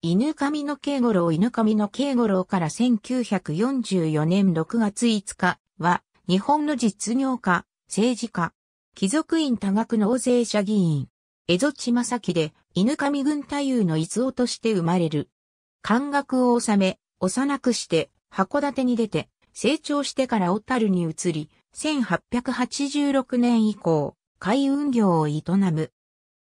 犬神の慶五郎犬神の慶五郎から1944年6月5日は、日本の実業家、政治家、貴族院多額納税者議員、江戸地正樹で犬神軍太夫の逸王として生まれる。漢学を収め、幼くして函館に出て、成長してから小樽に移り、1886年以降、海運業を営む。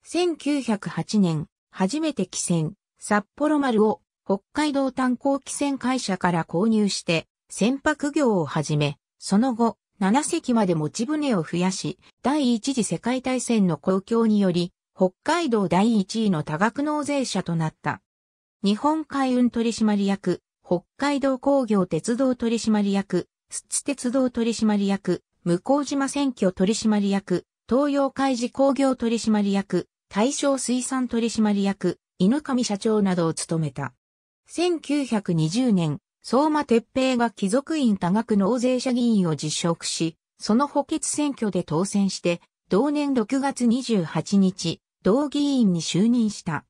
1908年、初めて帰船、札幌丸を北海道炭鉱汽船会社から購入して船舶業を始め、その後7隻まで持ち船を増やし、第一次世界大戦の公共により、北海道第一位の多額納税者となった。日本海運取締役、北海道工業鉄道取締役、ス鉄道取締役、向島選挙取締役、東洋海事工業取締役、大正水産取締役、犬上社長などを務めた。1920年、相馬鉄平が貴族院多額納税者議員を辞職し、その補欠選挙で当選して、同年6月28日、同議員に就任した。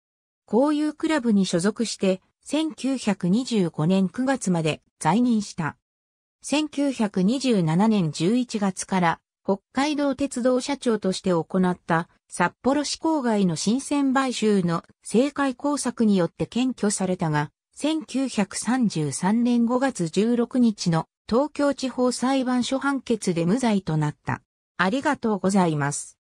交友クラブに所属して、1925年9月まで在任した。1927年11月から北海道鉄道社長として行った札幌市郊外の新鮮買収の政界工作によって検挙されたが、1933年5月16日の東京地方裁判所判決で無罪となった。ありがとうございます。